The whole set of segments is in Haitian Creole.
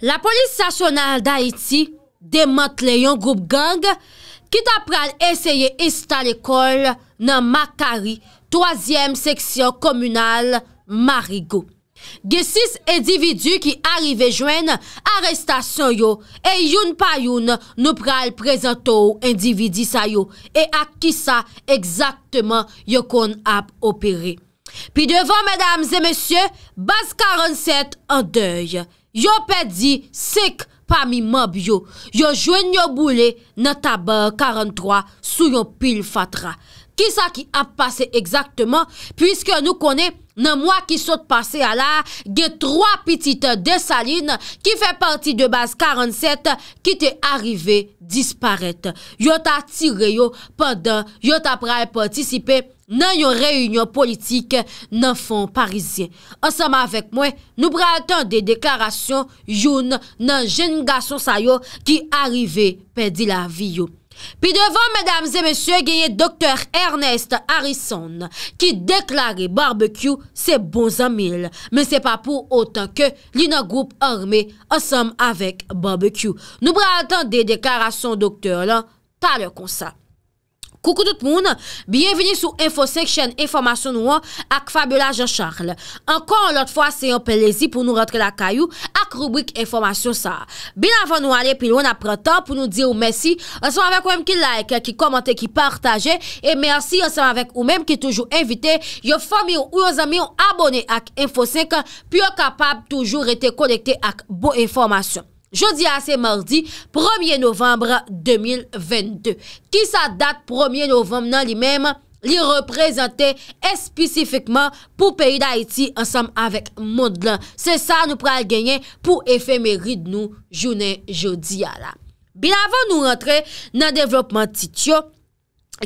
La polis sasyonal da iti demant le yon groub gang ki ta pral esye install ekol nan Makari, toazyem seksyon komunal Marigo. Ge sis endividu ki arrive jwen, aresta son yo, e yon pa yon nou pral prezento ou endividi sa yo e ak ki sa ekzaktman yo kon ap operi. Pi devon, mesdames e mesye, bas 47 an deyye. Yo pedi sek pa mi mob yo, yo jwen yo boule nan taban 43 sou yo pil fatra. Ki sa ki ap pase ekzaktman, pwiske nou kone... Nan mwa ki sot pase ala, ge tro apitite de saline ki fe parti de base 47 ki te arrive disparate. Yo ta tire yo pandan, yo ta prae participe nan yon reyunyon politik nan fond parisien. Anseman vek mwen, nou praten de deklarasyon yon nan jenigasyon sayo ki arrive pedi la vi yo. Pi devon mèdames et mèsyò gèye doktèr Ernest Harrison ki deklare barbekyou se bon zan mil. Men se pa pou otan ke lina goup armè asom avèk barbekyou. Nou bre atan de deklarasyon doktèr lan, talè kon sa. Koukou tout moun, bienveni sou Infosek chen informasyon nou an ak Fabiola Jean-Charles. Ankon lout fwa se yon plezi pou nou rentre la kayou ak rubrik informasyon sa. Bin avan nou ale pi loun apre tan pou nou di ou mersi. Ansem avek ou men ki like, ki komante, ki partaje. E mersi ansem avek ou men ki toujou invite. Yo fami ou yo zami ou abone ak Infosek pi yo kapab toujou rete konekte ak bo informasyon. Jodi a se mardi, 1e novembre 2022. Ki sa dat 1e novembre nan li mem, li reprezenten espisifikman pou peyi d'Haïti ansam avèk mond lan. Se sa nou pral genyen pou efemery d'nou jounen jodi a la. Bin avon nou rentre nan devlopman Titio.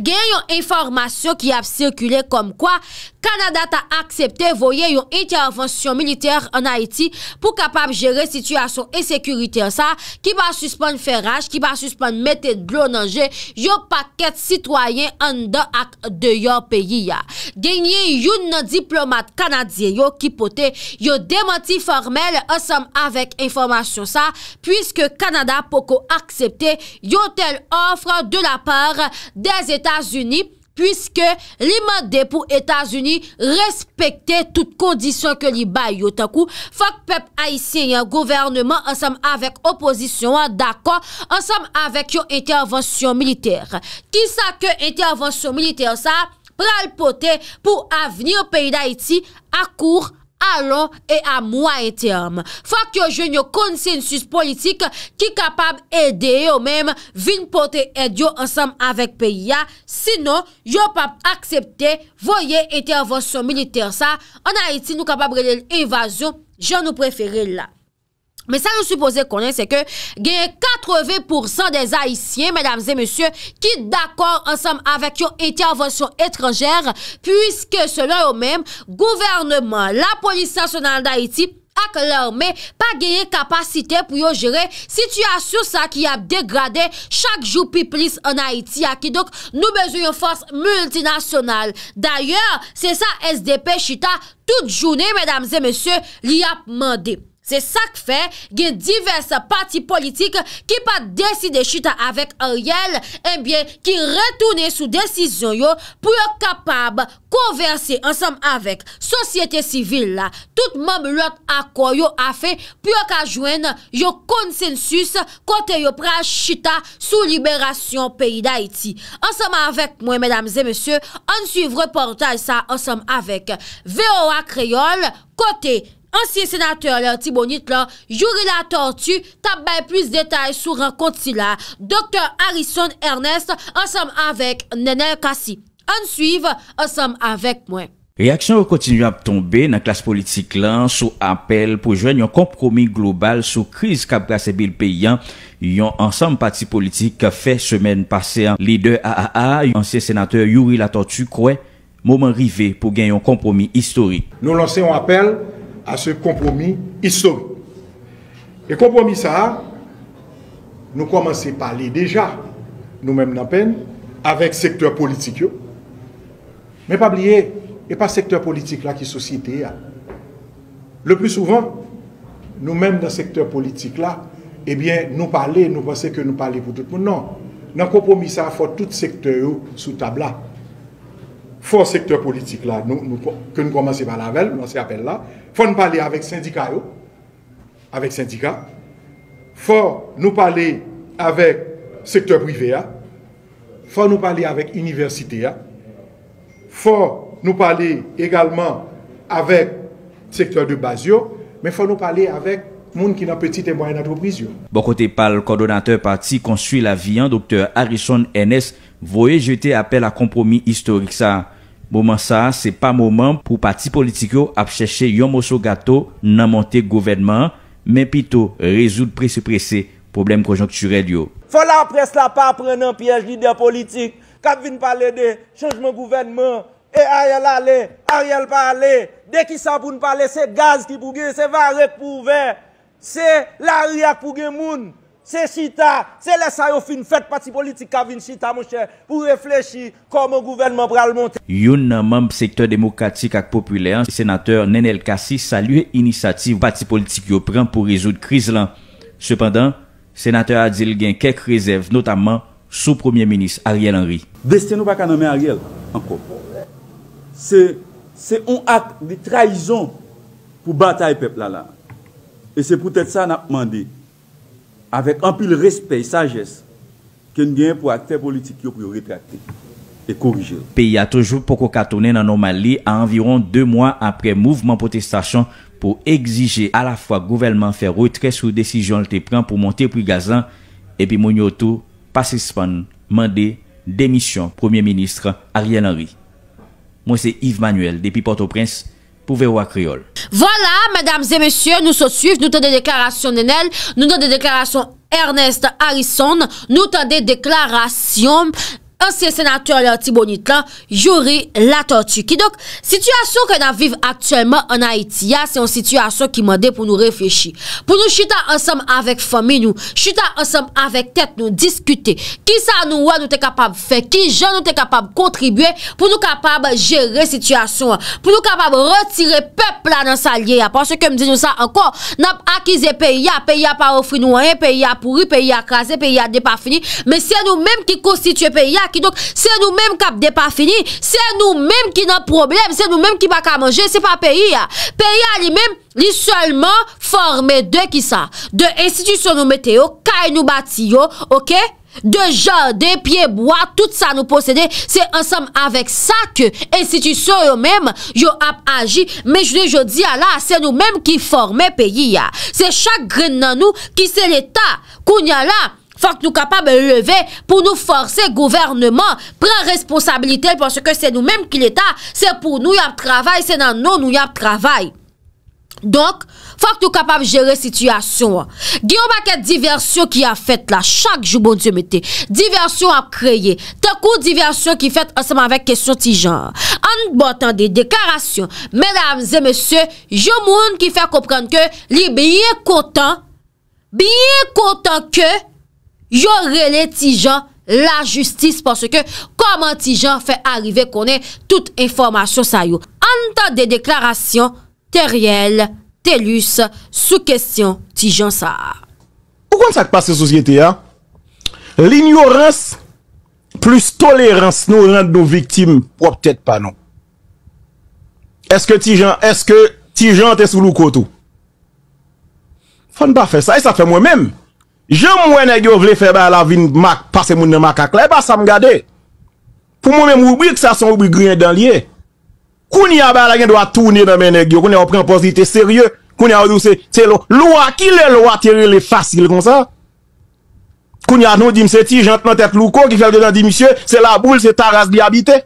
gen yon informasyon ki ap sirkule kom kwa, Kanada ta aksepte voye yon intervensyon militer an Haiti pou kapab jere situasyon e sekurite an sa ki pa suspon feraj, ki pa suspon meted blon anje yo paket sitwayen an da ak de yon peyi ya. Genye yon diplomat Kanadien yo ki pote, yo demoti formel asom avek informasyon sa, pwiske Kanada poko aksepte yo tel ofre de la par de zet Etasuni, pwiske li mande pou Etasuni respekte tout kondisyon ke li bay yo takou, fak pep Aisyen yon governman ansam avèk oposisyon, d'akon, ansam avèk yon etervansyon militer. Kisa ke etervansyon militer sa, pral pote pou aveni yon peyi d'Aiti akour. alon e a mwa ete am. Fak yo jen yo konsensus politik ki kapab ede yo menm, vin pote edyo ansam avek pe ya, sino yo pap aksepte voye ete avos son militer sa, an a eti nou kapab relel evazo, jan nou preferi la. Men sa nou suppose konen, se ke genye 80% des Haitien, mèdames et monsye, ki d'akor ansam avèk yon etervansyon etrangèr, pwiske selon yon mèm, gouverneman, la polis nasyonal d'Haiti, ak lòr mè, pa genye kapasite pou yon jere, si tu asyous sa ki ap degradè, chak jou pi plis an Haiti, akidok nou bezoun yon fòs multinasyonal. D'ayèr, se sa SDP chita tout jounè, mèdames et monsye, li ap mandè. se sak fe gen divers pati politik ki pa deside chita avek a yel, enbyen ki retoune sou desizyon yo pou yo kapab konverse ansam avek. Sosyete sivil la, tout mom lot akoy yo a fe pou yo ka jwen yo konsensus kote yo praj chita sou liberasyon peyi da iti. Ansam avek mwen, medamze, mese, ansuiv reportaj sa ansam avek. Veo akreyol kote... Ansiye senatèr lè, Thibonite lè, Juri Latortu, tabè plus detay sou renkonti lè. Dokter Harrison Ernest, ansam avèk Nenè Kassi. An suive, ansam avèk mwen. Reaksyon wè kontinu ap tombe nan klas politik lè, sou apel pou jwen yon kompromi global sou kriz kabrasè bil peyan yon ansam pati politik fè semen passean. Lide A.A.A. yon ansiye senatèr Juri Latortu kwen momen rive pou gen yon kompromi historik. Nou lansè yon apel A se kompromi iso E kompromi sa Nou komanse pali deja Nou menm nan pen Avek sektor politik yo Men pa bliye E pa sektor politik la ki sosyete ya Le pou souvan Nou menm dan sektor politik la Ebyen eh nou pali Nou panse ke nou pali pou tout moun non. Nan kompromi sa fote tout sektor yo Sou tabla For sektor politik la, ke nou komanse pa lavel, nou se apel la, for nou pale avèk syndika yo, avèk syndika, for nou pale avèk sektor prive ya, for nou pale avèk universite ya, for nou pale egalman avèk sektor de baz yo, men for nou pale avèk moun ki nan peti temway nan do priz yo. Bon kote pal kordonateur parti konsui la viyan, dr. Harrison Ennes, Voye jete apel a kompromis historik sa. Boman sa, se pa moman pou pati politik yo ap cheshe yon moso gato nan monte govenman, men pito rezout presi presi problem konjonkturel yo. Fola apres la pa prenen piyej di de politik, kap vin pale de chanjman govenman, e a yal ale, a yal pale, de ki sa pou n pale, se gaz ki pou ge, se varek pou ve, se lari ak pou ge moun. Se chita, se lesa yo fin fèt pati politik Kavin chita monshe Pou reflechi koman gouvenman pral monte Yon nan mamp sektèr demokratik ak populèan Senatèr Nenel Kassi salye Inisiativ pati politik yo pran Pou rezout kriz lan Sependan, senatèr Adil gen kek rezèv Notamman sou premier minis Ariel Henry Destin nou pa kaname Ariel Anko Se on ak di traizon Pou batay pepl ala E se pou tèt sa nan mandi Avèk ampil respey, sages, ken gen pou akter politik yo pou yo retrakte e korije. Pe y a toujou pou kou katounen anonman li an environ 2 mwan apre mouvman potestasyon pou egzije a la fwa gouvelman fè rotre sou desijyon lte pran pou monte pou gazan epi moun yo tou pas espan mande demisyon Premier Ministre Ariel Henry. Mwen se Yves Manuel, depi Port-au-Prince. pour à Voilà, mesdames et messieurs, nous sommes suivis nous avons des déclarations de Nenel, nous avons des déclarations Ernest Harrison, nous avons des déclarations ansye senatour lantibonit lan, jouri la tortue. Ki dok, sityasyon ke nan vive aktuelman an Haitia, se yon sityasyon ki mwade pou nou reflechi. Pou nou chita ansom avek fami nou, chita ansom avek tet nou diskute, ki sa nou an nou te kapab fe, ki jan nou te kapab kontribue, pou nou kapab jere sityasyon an, pou nou kapab retire pepla nan salye ya, panse kem di nou sa ankon, nan akize peya, peya pa ofri nou an, peya pouri, peya krasi, peya de pa fini, men si an nou menm ki konstituye peya, Se nou mèm kap de pa fini, se nou mèm ki nan problem, se nou mèm ki baka manje, se pa peyi ya Peyi ya li mèm, li seulement forme de ki sa De institusyon nou mete yo, kay nou bati yo, ok De jade, piye, boya, tout sa nou posede Se ansam avek sa ke institusyon yo mèm, yo ap aji Me jude yo di ya la, se nou mèm ki forme peyi ya Se chak gren nan nou ki se l'eta koun ya la Fak nou kapab leve pou nou force gouvernement, pren responsabilite pwoske se nou menm ki l'Etat, se pou nou yap travay, se nan nou nou yap travay. Donk, fak nou kapab jere situasyon. Gyo baket diversyon ki a fet la, chak jou bon diyo mette. Diversyon ap kreye, takou diversyon ki fet aseman vek kesyon ti jan. An baten de dekarasyon, menamze mese, jomoun ki fet komprenke, li biye kontan, biye kontan ke, Yo rele Tijan la justis Ponske koman Tijan fe arrive Kone tout informasyon sa yo Antan de deklarasyon Teriel, Telus Sou kestyon Tijan sa O kon sa k pa se sosyete ya L'ignorans Plus tolerans Nou rent nou viktim Ou apetet pa nou Eske Tijan te sou lou koto Fon pa fe sa E sa fe mwen menm Je mwen negyo vle fe ba la vin mak, pase moun nan mak ak la, e ba sa m gade. Pou moun men m woubri ki sa son woubri griyen dan liye. Koun ya ba la gen do a toune nan men negyo, koun ya o pren pozite serye, koun ya o dou se, se lo, lo a ki le lo a terye le fasil kon sa? Koun ya nou di mse ti, jant nan tet louko ki fel de nan di misye, se la boule se taras bi habite?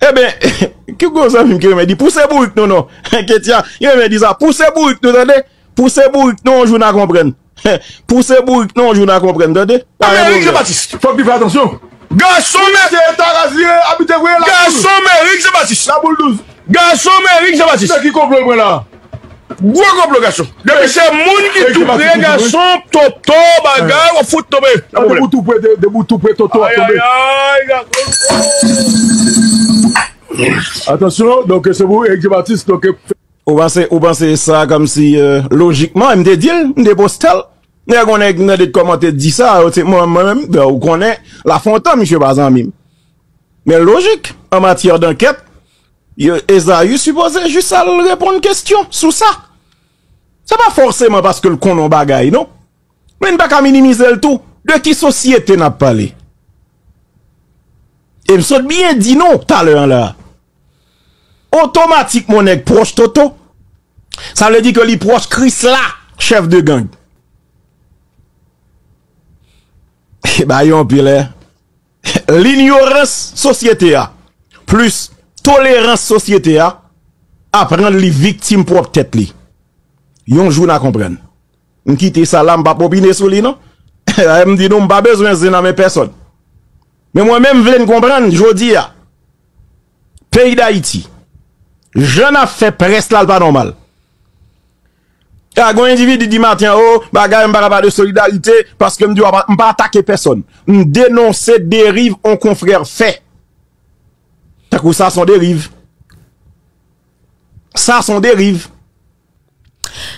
E ben, ke goun sa mwen ki mwen di, pou se bouk nou nou, enket ya, yon mwen di sa, pou se bouk nou, pou se bouk nou, anjou nan komprenne. Pou se bou ik nou joun a kompren, dote? Ame Rik Zabatis Fa ki fè atansyon Gason men Gason men Rik Zabatis Gason men Rik Zabatis Gason men Rik Zabatis Gason men Rik Zabatis Gason men Rik Zabatis Gason men Rik Zabatis Ou panse sa kam si euh, logikman m de dil, m de postel. Ne konen konen de komante di sa, ou konen la fantom, j se bazan mim. Men logik, an matyar non? de anket, e zayu supose jis al repon de kestyon sou sa. Se pa forceman paske l konon bagay, non? Men baka minimize l tou, de ki sosyete nap pale. E m sot bien di non talen la. Otomatik monek proj toto. Sa vle di ke li proj kris la. Chef de gang. E eh ba yon pilè. L'ignorance sosyete ya. Plus tolerance sosyete ya. A pren li viktim prop tet li. Yon joun a kompren. Mkite salam ba popine soli no. E mdi nou mba bezwen ze nan men peson. Me mwen men vle n kompren. Jodi ya. Peyi da iti. Je n'a fè pres l'alba normal. A gwen individi di maten ho, oh, ba gwen mba raba de solidalite, paske m diwa m pa atake peson. M denonsè derive an konfrèr fè. Takou sa son derive. Sa son derive.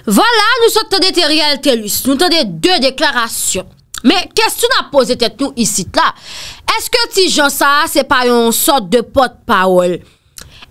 Voilà, nou sa tade te rial telus. Nou tade de deklarasyon. Men, kèstou nan pose tet nou isit la? Eske ti Jean Saas se pa yon sot de pot pa wol?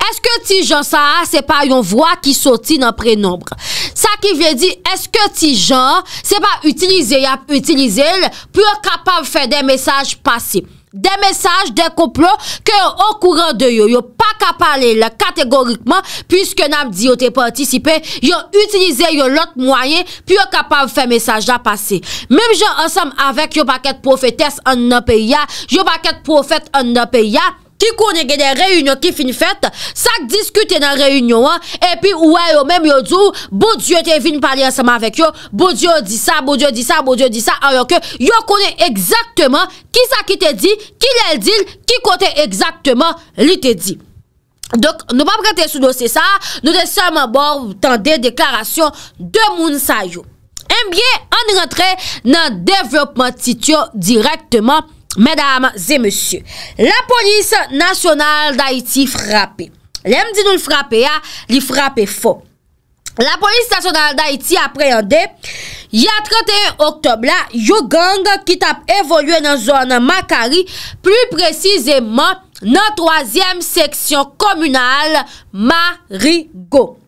Eske ti jan sa a, se pa yon vwa ki soti nan prenombre. Sa ki vye di, eske ti jan, se pa utilize yon, utilize yon, pou yon kapav fè den mesaj pasi. Den mesaj, den kouplo, ke yon an kouran de yon, yon pa kapal yon, kategorikman, pwiske nan di yon te patisipe, yon utilize yon lot mwayen, pou yon kapav fè mesaj la pasi. Mem jan ansam avek yon paket profetes an nan pe ya, yon paket profet an nan pe ya, Ki konen genen reyunyon ki fin fèt, sak diskute nan reyunyon an, epi wè yo mèm yo djou, bo djou te vin pali anseman vek yo, bo djou di sa, bo djou di sa, bo djou di sa, an yo ke yo konen ekzaktman ki sa ki te di, ki lèl dil, ki kote ekzaktman li te di. Dok nou pa prete sou dosi sa, nou de seman bo tande deklarasyon de moun sa yo. En biye, an rentre nan devlopman tit yo direktman, Mèdam zè mèsyè, la polis nasyonal d'Haïti frapè. Lèm di nou l'frapè ya, li frapè ah, fò. La polis nasyonal d'Haïti apre yon dè, ya 31 oktob la, yon gang ki tap evolwè nan zon Makari, plus precisèman nan 3èm seksyon komunal Marigo.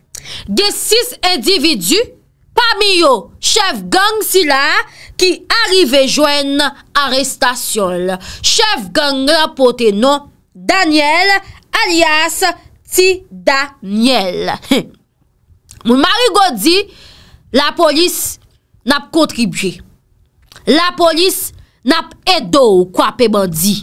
De 6 individu, pa mi yo, chef gang si la, Ki arrive jwen arrestasyon. Chef gang rapote nan Daniel alias T. Daniel. Mwen Marigo di, la polis nap kontribuye. La polis nap edou kwa pe bandi.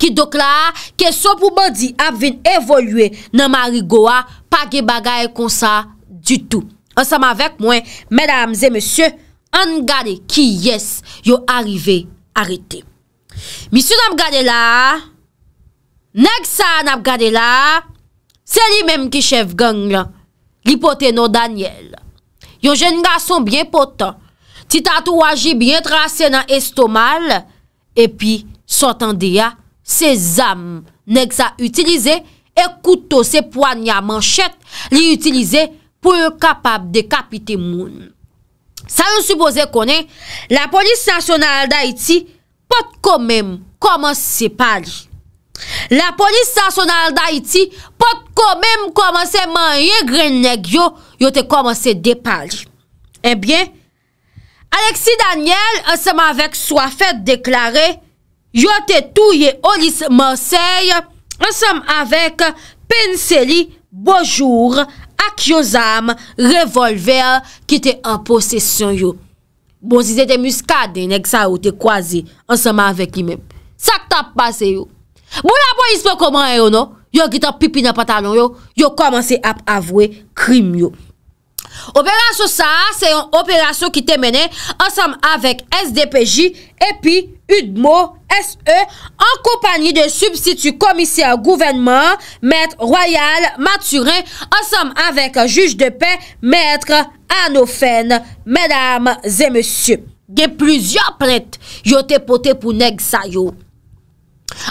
Ki doklare ke so pou bandi ap vin evoluye nan Marigo a. Pa ge bagay kon sa du tou. Ansem avèk mwen, mèdames et mèsyòs. An gade ki yes yo arive arete. Misyo nan ap gade la, neg sa nan ap gade la, se li menm ki chef geng li pote no Daniel. Yo jen nga son bie potan, ti tatou wajib bie trase nan estomal, epi son tande ya se zam. Neg sa utilize, ekouto se poan ya manchet, li utilize pou kapap de kapite moun. Sa yon supose konen, la polis nasyonal da iti pot komem koman se pali. La polis nasyonal da iti pot komem koman se manye grene gyo yote koman se depali. Ebyen, eh Aleksi Daniel ansem avèk swafet deklare, yote touye olis masey ansem avèk penseli bojour aleksi. ak yon zam revolver ki te en posesyon yo bon zize te muskade nek sa ou te kwazi anseman vek imen sak ta pase yo yo gita pipine patalon yo yo komanse ap avwe krim yo Operasyon sa, se yon operasyon ki te mene ansam avèk SDPJ epi Udmo SE an kompany de substitu komisyen gouvenman, mètre royal maturè ansam avèk juj de pe mètre anofen. Mèdame zè mèsyon, gen plüzyon prèt yo te pote pou neg sa yo.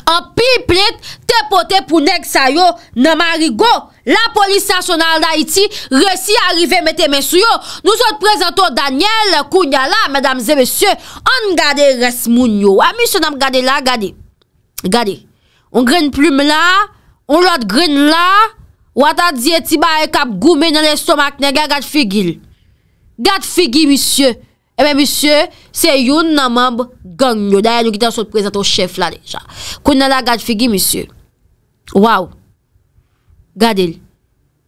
An pi plet te pote pou neg sayo nan marigo La polis nasyonal da iti resi arive mette mensuyo Nou sot prezento Daniel Kounyala, medamze, mesye An gade resmoun yo, an misyo nam gade la, gade Gade, an gren plume la, an lot gren la Ou ata di etiba e kap goume nan estomak nega, gade figil Gade figil, mesye Emen, eh monsye, se yon nan mamb Ganyo, daye nou gita sou prezento Chef la deja, koun nan la gade figi Monsye, waw Gade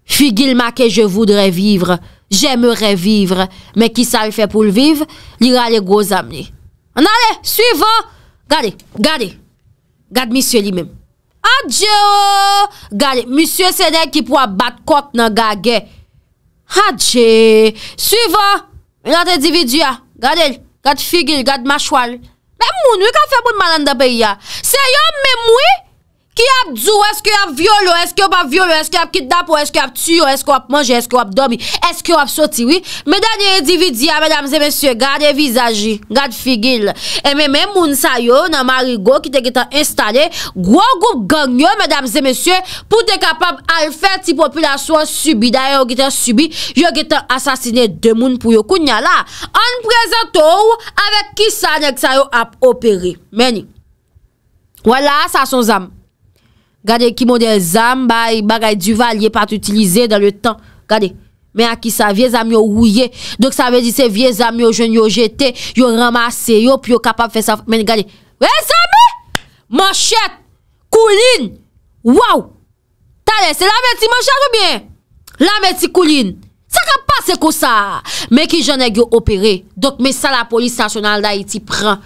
Figil ma ke je voudre vivre Jemere vivre Men ki sa yon fe pou lvivre, li gade Go zamne, nan ale, suivan Gade, gade Gade monsye li men, adje Gade, monsye se den Ki pou a bat kok nan gage Adje Suivan Yon an te dividya, gade, gade figil, gade mashwal. Mè moun wè ka feboun man an dabè ya. Se yon mè moun wè. Ki ap dzou, eske ap vyolo, eske ap ap vyolo, eske ap kitdapo, eske ap tsyo, eske ap manje, eske ap domi, eske ap sotiwi. Medanye e dividya, mèdames e mèsyo, gade vizaji, gade figil. E mèmè moun sa yo nan Marigo ki te getan installe, gwo goup ganyo, mèdames e mèsyo, pou te kapab al fè ti populasyon subi. Daye yo getan subi, yo getan asasine de moun pou yo kou nyala. An prezantou, avèk ki sa nèk sa yo ap operi. Meni, wèla sa son zanm. Gade ki mode zan, bagay duval, ye pati utilize dan le tan. Gade, men a ki sa vie zan myo ouye. Dok sa ve di se vie zan myo jen yo jete, yo ramase yo, pi yo kapap fe sa fok. Men gade, men sa me, man chet, kouline, waw, ta le se la men ti man chet ou bien? La men ti kouline, sa ka pase kousa? Men ki jen e gyo opere, dok men sa la polis sasyonal da iti pran.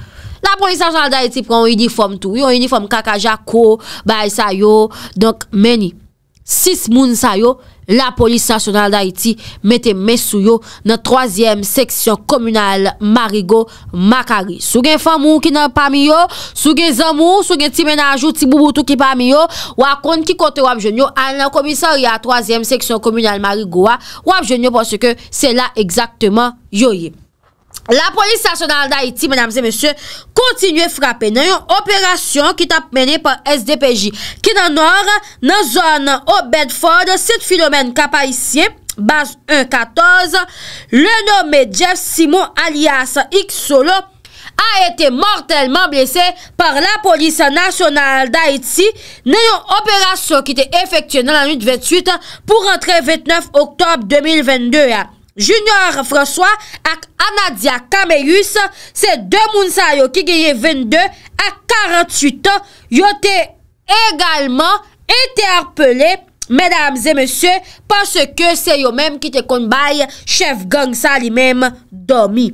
La polis nasyonal da iti pren yon uniform tou, yon uniform kaka jakou, bay sa yo. Donk meni, sis moun sa yo, la polis nasyonal da iti mette mes sou yo nan 3e seksyon komunal Marigo Makari. Sou gen famou ki nan pami yo, sou gen zamou, sou gen ti menajou, ti boubou tou ki pami yo, wakon ki kote wap jenyo an nan komisari a 3e seksyon komunal Marigo wap jenyo porsi ke se la egzakteman yoye. La polis nasyonal d'Haïti, mèdames et mèsè, kontinuè frappè nan yon operasyon ki tap menè par SDPJ. Ki nan or nan zon nan Obedford, set filomen kapayisyè, bas 1-14, le nomè Jeff Simon alias Xolo, a etè mortalman blésè par la polis nasyonal d'Haïti nan yon operasyon ki te efektyè nan l'anouk 28 pou rentre 29 oktob 2022 ya. Junior François ak Anadya Kameyus, se de moun sa yo ki geye 22 ak 48 an, yo te egalman ete apelé, mesdames et messieurs, panse ke se yo menm ki te konbay, chef gang sa li menm domi.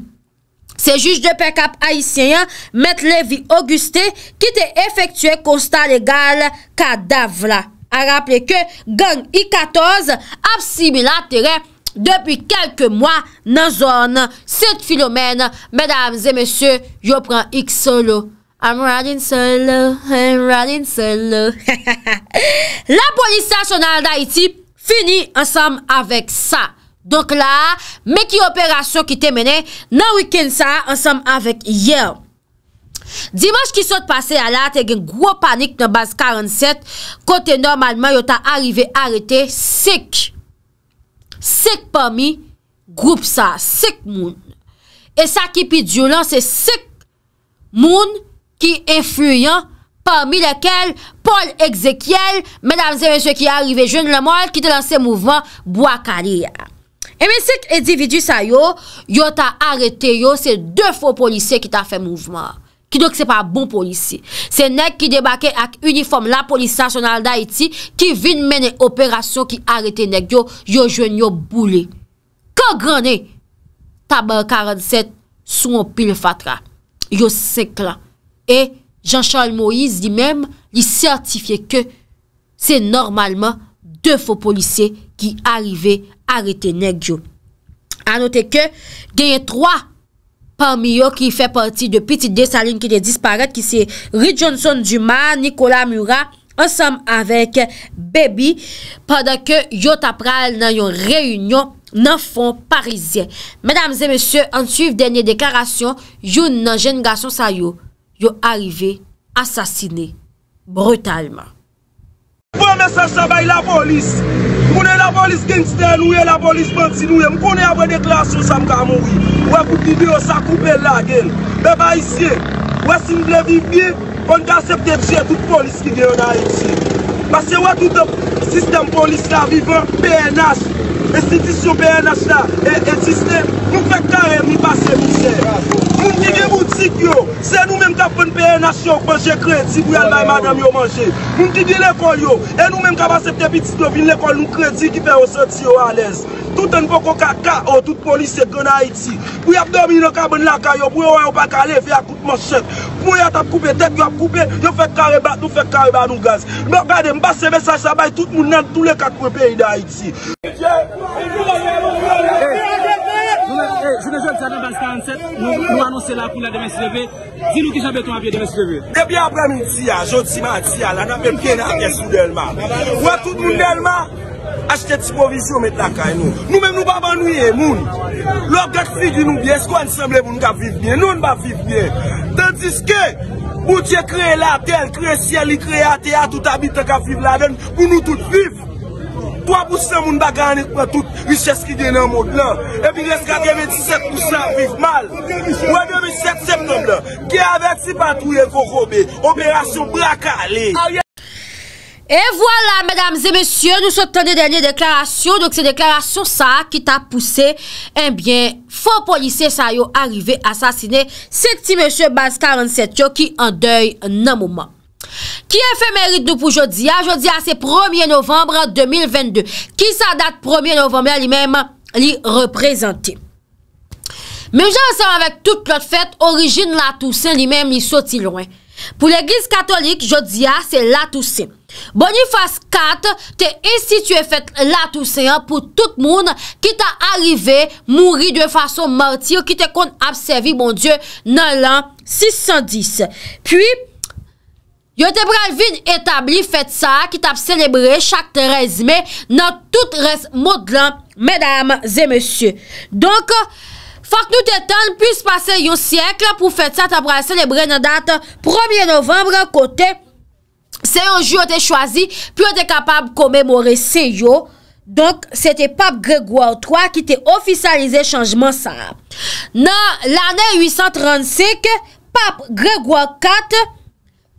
Se juj de Pekap Haitien, Mètre Lévi-Augusté, ki te efektue konstat legal kadavla. A rappele ke gang I-14, ap similatere, Depi kelke mwa nan zon, set filomen, medam zemesye, yo pran x solo. I'm riding solo, I'm riding solo. La polisasyon al da iti, fini ansam avek sa. Donk la, meki operasyon ki temene, nan wiken sa, ansam avek ye. Dimans ki sot pase ala, te gen gwo panik nan baz 47, kote normalman yo ta arrive arete, seke. Sik pomi, group sa, sik moun. E sa ki pi djou lan, se sik moun ki efluyen pomi lekel, pol ekzekyel, mèdames et mèsyè ki a arrive joun le mòl, ki te lan se mouvman, bo akari ya. E eh men sik edividu sa yo, yo ta arete yo, se de fò polisyè ki ta fè mouvman. Sido ki se pa bon polisi. Se nek ki debake ak uniform la polisi sasyonal da iti, ki vin mene operasyon ki arete nek yo, yo jwen yo boule. Ko grane taban 47 sou moun pil fatra? Yo se klan. E Jean-Charles Moïse di men li sertifiye ke se normalman de fo polisi ki arrive arete nek yo. A note ke genye 3 polisi Parmi yo ki fè pati de piti desaline ki de disparet ki se Reed Johnson Dumas, Nicolas Mura, ansam avek Bebi, padan ke yo tapral nan yon reyunyon nan fond parizien. Mèdames et mèsyè, ansuiv denye deklarasyon, yon nan jen gason sa yo, yo arive asasine brutalman. Fwa mensaj la bay la polis. Mwene la polis genjten wye, la polis pwantin wye. Mkwene avwene klas yo sa mkamo wye. Wè kou pide yo sa kou pel la gen. Mè ba isye. Wè sin blè vivge, on dasep devje tout polis ki gen yon a itse. Masye wè tout ap sistem polis la vivon PNH. Estitisyon PNH la etsiste. Mwen fè kare mi pase misè. Moun ki ge moun sik yo, se nou menm kapon pe enasyok manche kreti pou yal bay madam yo manche. Moun ki ge lekol yo, e nou menm kapan se te pitit lo vin lekol nou kreti ki pe yo sot si yo alez. Tout en pokon ka kao, tout polis se gwen a iti. Moun ap domi nou kapon laka yo, moun yo wè ou pa kalè fè ya kout manchek. Moun yat ap koupe tek, yo ap koupe, yo fèk kare bak, nou fèk kare bak nou gaz. Moun kade mbase ve sa chabay, tout moun nan tout le kat pwepe yi da iti. Nou anonsè la pou la demes levé Di nou ki jan beton apye demes levé Ebyan prami tsyan, jòt si ma tsyan La nan me prena apye sou gelman Ou a tout moun gelman Ache te tsy provisyon met la kay nou Nou men nou pa banouye moun Lòk dek fi di nou bies, kwa nisemble moun ka viv bie Nou nba viv bie Tansiske, moun tye kre la tel Kre sye li kre ate a tout abite Ka viv la den, moun nou tout viv To apousen moun baganik patout, liches ki gen nan mod lan. Epi leska 27 pousen aviv mal. Ouè 27 septemblan, ki avèk si patouye koukoube, operasyon brakale. Et voilà, mesdames et messieurs, nous sommes tenu des derniers déclarations. Donc ces déclarations-ça qui t'a poussé, eh bien, faux policiers saillent arriver assassiner ce petit monsieur Basse 47 qui en deuil nan mouman. Ki efe merite nou pou Jodia? Jodia se 1e novembre 2022. Ki sa date 1e novembre li mèm li reprezenti? Me jè resèm avèk tout lot fèt, orijin Latoussien li mèm li soti louen. Pou l'Eglise Katolik, Jodia se Latoussien. Boniface 4 te istitue fèt Latoussien pou tout moun ki te arrive mouri de fason martir ki te kon apsevi, mon dieu, nan l'an 610. Puy, Yo te pral vin etabli fet sa ki tap selebrer chak teresme nan tout res modlan, medam zemesye. Donk, fak nou te tan, pwis pase yon siyek pou fet sa tap pral selebrer nan dat 1e novembre kote se yon ju yo te chwazi, pi yo te kapab komemore se yo. Donk, se te pap Gregor III ki te ofisalize chanjman sa. Nan l'ane 835, pap Gregor IV,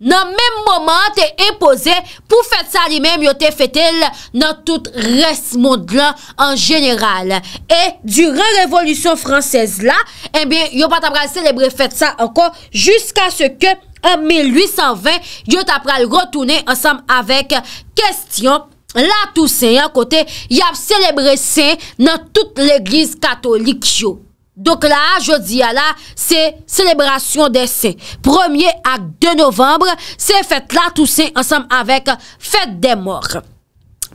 nan menm moman te impose pou fèt sa li menm yo te fèt el nan tout res modlan an jeneral. E duran revolutyon fransèz la, eh yo pat apral celebre fèt sa ankon jyska seke en 1820 yo tapral rotounen ansam avek kestyon la tout sen an kote yap celebre sen nan tout l'eglise katolik yo. Donk la, jodi ya la, se Selebrasyon de se Premier ak de novembre Se non, fet la tousen ansam avek Fet de mor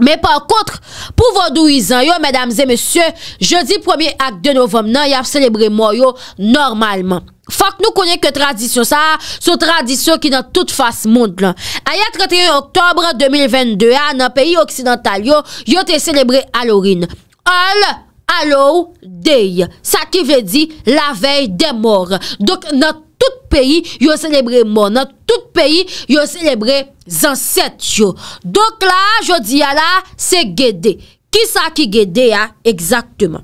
Men pankontre, pou vandouizan yo Medamze, mesye, jodi premier ak De novem nan, yav selebré mo yo Normalman Fak nou konen ke tradisyon sa Se tradisyon ki nan tout fass moun A ya 31 oktober 2022 Nan peyi oksidental yo Yo te selebré alorin Alorin Allou dey, sa ki ve di la vey demor. Dok nan tout peyi yo selebrer mor, nan tout peyi yo selebrer zanset yo. Dok la, yo di ya la, se gede. Ki sa ki gede ya, ekzaktman.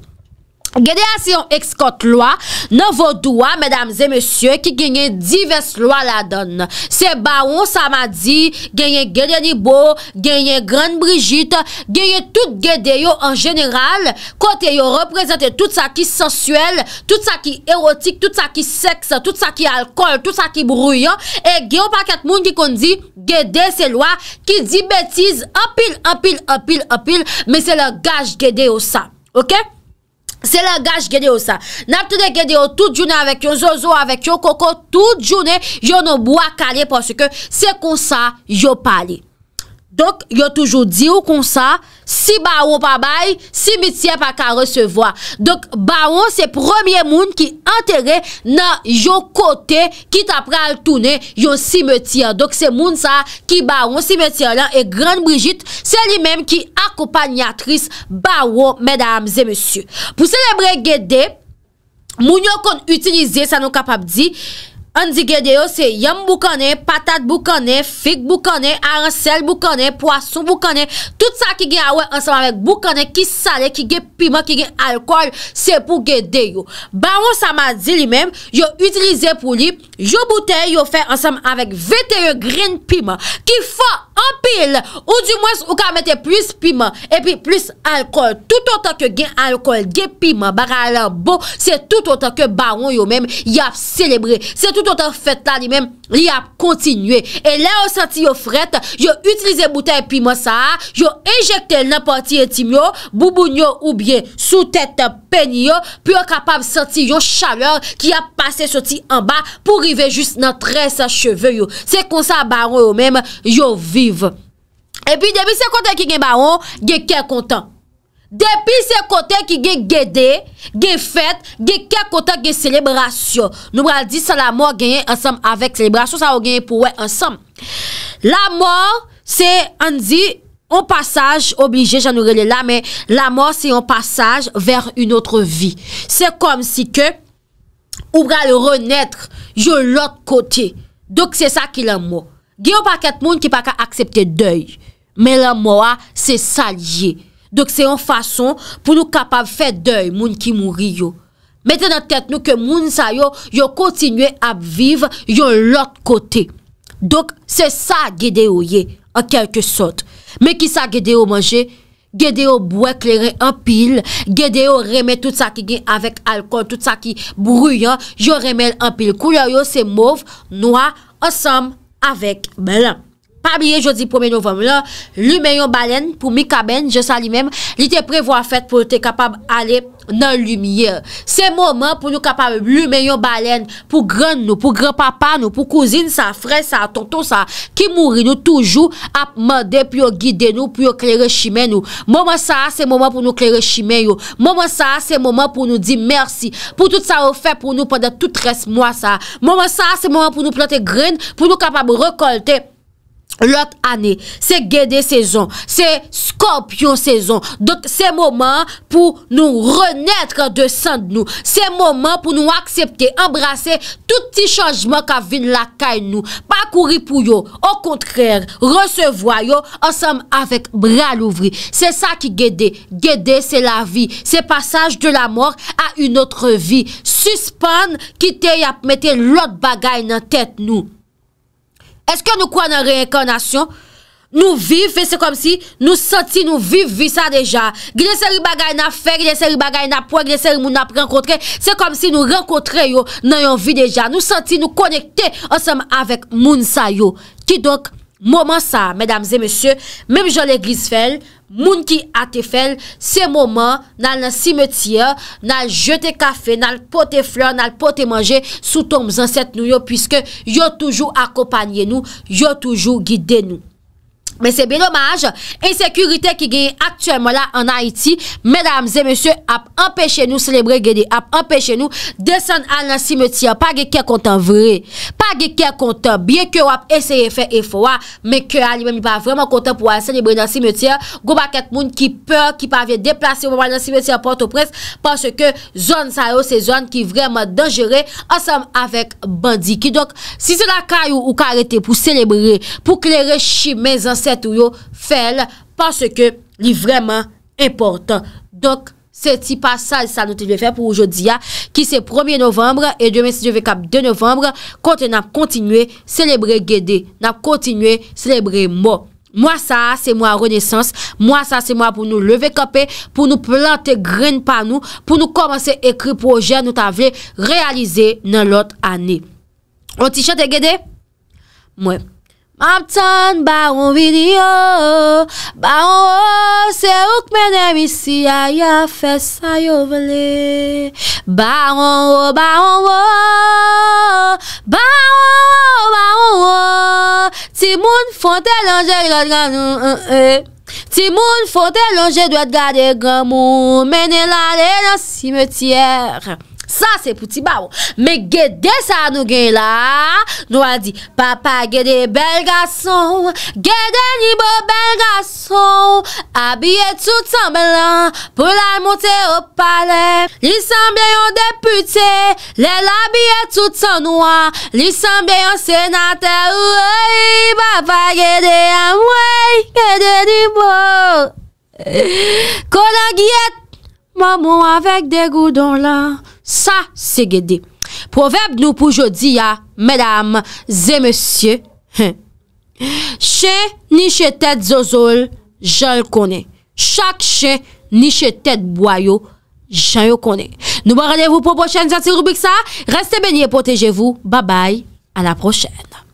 Gede a si yon ekskot loa, nan vodoua, medam zemesye, ki genye divers loa la don. Se ba ou sa ma di, genye Gede Nibo, genye Gran Brigitte, genye tout Gede yo en general, kote yo reprezente tout sa ki sensuel, tout sa ki erotik, tout sa ki seks, tout sa ki alkol, tout sa ki brouyan, e genye ou pa ket moun ki kon di, Gede se loa, ki di betiz, apil, apil, apil, apil, men se le gaj Gede yo sa. Ok? Se langaj gede ou sa, napte de gede ou, tout jounè avèk yo, zozo avèk yo, koko, tout jounè, yo nou bwa kalè, porsi ke se kon sa, yo palè. Donk yo toujou di ou kon sa, si baron pa bay, simetien pa ka resevoa. Donk baron se premier moun ki entere nan yo kote, kit apre al toune, yo simetien. Donk se moun sa ki baron, simetien lan, e gran Brigitte se li menm ki akopanyatris baron, mèdames et messieurs. Pou selebrè gèdè, moun yo kon utilize, sa nou kapap di... An di gede yo se yam bou konen, patat bou konen, fik bou konen, aransel bou konen, poasou bou konen. Tout sa ki gen awen ansem avèk bou konen, ki sale, ki gen pima, ki gen alkol, se pou gede yo. Ba ou sa ma di li men, yo utilize pou li, yo boute yo fè ansem avèk vetere green pima. Ki fò! An pil, ou du mwes ou ka mette plus pima, epi plus alkol. Tout an tan ke gen alkol, gen pima, baka alan bo, se tout an tan ke baron yo menm yap selebrer. Se tout an tan fet la li menm, li yap kontinuer. E la ou santi yo fret, yo utilize butay pima sa, yo enjekte nan pati etim yo, bouboun yo ou bien, sou tete pati. pe ni yo, pi yo kapav soti yo chaleur ki a pase soti an ba pou rive just nan tre sa cheve yo. Se kon sa baron yo mem, yo vive. Epi depi se konten ki gen baron, gen kèr konten. Depi se konten ki gen gede, gen fèt, gen kèr konten gen selebrasyon. Nou bral di sa la mor genye ansam avèk selebrasyon, sa ou genye pou wè ansam. La mor, se an di... On passage, oblige, jan nou rele la, men la mò, se yon passage ver yon outre vi. Se kom si ke, ou bral renetre, yon lot kote. Dok se sa ki la mò. Gyo pa ket moun ki pa ka aksepte dèi. Men la mò, se sa liye. Dok se yon fason pou nou kapab fè dèi, moun ki mouri yo. Mète nan tèt nou ke moun sa yo, yo kontinue ap vive, yon lot kote. Dok se sa gede ou ye, an kelke sotre. Mè ki sa gède yo manje, gède yo bouè klerè anpil, gède yo remè tout sa ki gen avèk alkon, tout sa ki bruyan, yo remè anpil koulè yo se mouv, noua, ansam avèk belan. Mabye jodi 1e novem la, lume yon balen pou mi kaben, je sa li mem, li te prevo a fet pou te kapab ale nan lumiye. Se momen pou nou kapab lume yon balen pou gren nou, pou gren papa nou, pou kouzin sa, frey sa, tonton sa, ki mouri nou toujou ap mende pou yo guide nou, pou yo klero shime nou. Momen sa, se momen pou nou klero shime yo. Momen sa, se momen pou nou di mersi. Pou tout sa ou fe pou nou pwede tout res mwa sa. Momen sa, se momen pou nou plante gren, pou nou kapab rekolte. Lot ane, se gede sezon, se skopyon sezon, se moman pou nou renetre de san nou, se moman pou nou aksepte, embrase, tout ti chanjman ka vin la kay nou, pakouri pou yo, au kontrere, resevoy yo, ansam avek bral ouvri, se sa ki gede, gede se la vi, se pasaj de la mor a un notre vi, suspande, kite yap mette lot bagay nan tet nou. Eske nou kwa nan reinkarnasyon? Nou viv, ve se kom si, nou santi nou viv vi sa deja. Glese li bagay na fe, glese li bagay na po, glese li moun ap renkotre. Se kom si nou renkotre yo nan yon vi deja. Nou santi nou konekte ansam avek moun sa yo. Ki dok? Moman sa, mesdames e mesye, mem jan l'eglis fel, moun ki ate fel, se moman nan la simetia, nan jete kafe, nan pote flan, nan pote manje, sou tom zanset nou yo, pwiske yo toujou akopanyen nou, yo toujou giden nou. Men se ben omaj, en sekurite ki genye aktuèman la an Haiti, mesdames e mesye, ap empèche nou selebrè genye, ap empèche nou desen al la simetia, pa genye kè kontan vreye. A ge ke konten, biye ke wap eseye fe e fwa, me ke a li memi pa vreman konten pou wale selebrer nan simetir. Gou ba ket moun ki pa ven deplase wala nan simetir, pote ou pres, parce ke zon sa yo se zon ki vreman denjere ansam avek bandi ki. Dok, si se la kay ou ka rete pou selebrer, pou klereshi men zanset ou yo fel, parce ke li vreman important. Dok. Se ti pa sal, sa nou te dwe fe pou oujodi ya, ki se 1e novembre e 2016 de novembre, konten ap kontinue celebre gede, nap kontinue celebre mo. Mwa sa, se mwa renesans, mwa sa se mwa pou nou levekope, pou nou plante gren pa nou, pou nou komanse ekri proje nou ta vle realize nan lot ane. On ti chante gede? Mwen. Mabton baron vidi yo, baron oh, yo, se ouk menem isi aya fes a yo vle. Baron yo, oh, baron yo, oh. baron yo, baron yo, ti moun fonte lonje dwe gade gamon, menen lade nan simetiyer. Sa se pouti bavou. Me gede sa nou gen la, nou an di, Papa gede bel gason, gede nibo bel gason, Abye toutan belan, pou la mouten ou pale, Li sanbyen yon depute, le la abye toutan wan, Li sanbyen yon senate, woy, Papa gede yon woy, gede nibo, Konan giet, maman avèk de goudon la, Sa se gede. Proveb nou pou jodi ya, medam, zemesye, che, ni che tet zozol, jan konen. Chak che, ni che tet boyo, jan konen. Nou baradevou bon pou pochen, zati rubik sa, reste benye, potejevou, babay, anaprochen.